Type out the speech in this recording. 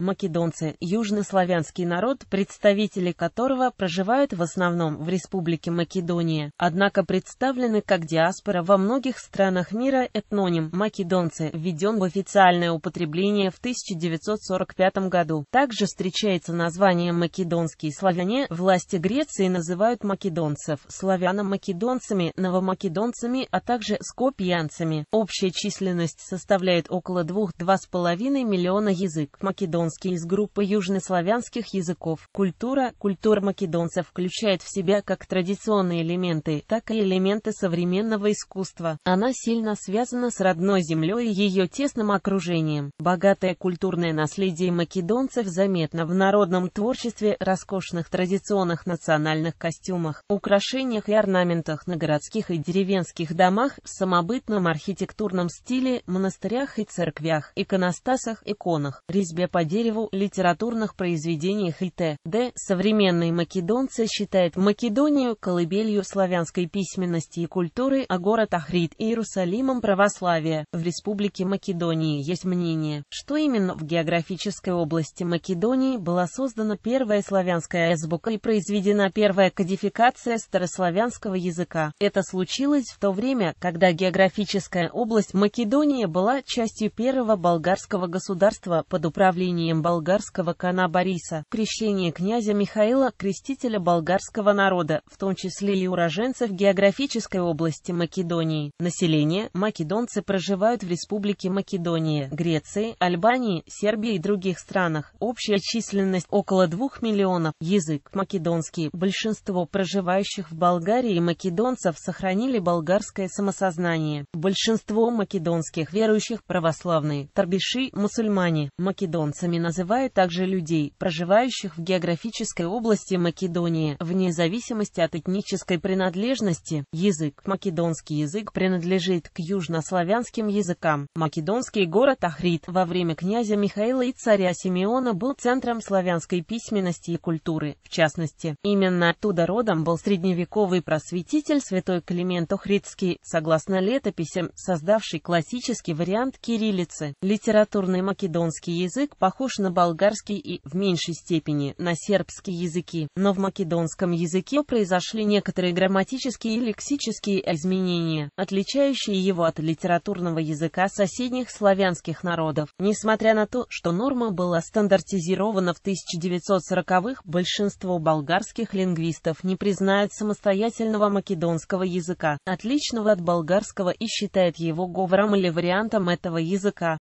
Македонцы – южнославянский народ, представители которого проживают в основном в Республике Македония, однако представлены как диаспора во многих странах мира этноним «македонцы» введен в официальное употребление в 1945 году. Также встречается название «македонские славяне». Власти Греции называют македонцев славяно-македонцами, новомакедонцами, а также скопьянцами. Общая численность составляет около 2-2,5 миллиона язык македонцев македонский из группы южнославянских языков. Культура, культура македонцев включает в себя как традиционные элементы, так и элементы современного искусства. Она сильно связана с родной землей и ее тесным окружением. Богатое культурное наследие македонцев заметно в народном творчестве, роскошных традиционных национальных костюмах, украшениях и орнаментах на городских и деревенских домах, в самобытном архитектурном стиле, монастырях и церквях, иконостасах, иконах, резьбе по дереву, дереву литературных произведениях и Т.Д. Современные македонцы считают Македонию колыбелью славянской письменности и культуры, а город Ахрид Иерусалимом православия. В Республике Македонии есть мнение, что именно в географической области Македонии была создана первая славянская азбука и произведена первая кодификация старославянского языка. Это случилось в то время, когда географическая область Македонии была частью первого болгарского государства под управлением названием болгарского кана Бориса, крещение князя Михаила, крестителя болгарского народа, в том числе и уроженцев географической области Македонии. Население – македонцы проживают в Республике Македония, Греции, Албании, Сербии и других странах. Общая численность – около 2 миллионов. Язык – македонский. Большинство проживающих в Болгарии македонцев сохранили болгарское самосознание. Большинство македонских верующих православные, торбиши, мусульмане. Македонцами называют также людей, проживающих в географической области Македонии, вне зависимости от этнической принадлежности. Язык. Македонский язык принадлежит к южнославянским языкам. Македонский город Ахрид во время князя Михаила и царя Симеона был центром славянской письменности и культуры, в частности. Именно оттуда родом был средневековый просветитель святой Климент Охридский, согласно летописям, создавший классический вариант кириллицы. Литературный македонский язык похож похож на болгарский и, в меньшей степени, на сербский языки, но в македонском языке произошли некоторые грамматические и лексические изменения, отличающие его от литературного языка соседних славянских народов. Несмотря на то, что норма была стандартизирована в 1940-х, большинство болгарских лингвистов не признают самостоятельного македонского языка, отличного от болгарского и считает его говором или вариантом этого языка.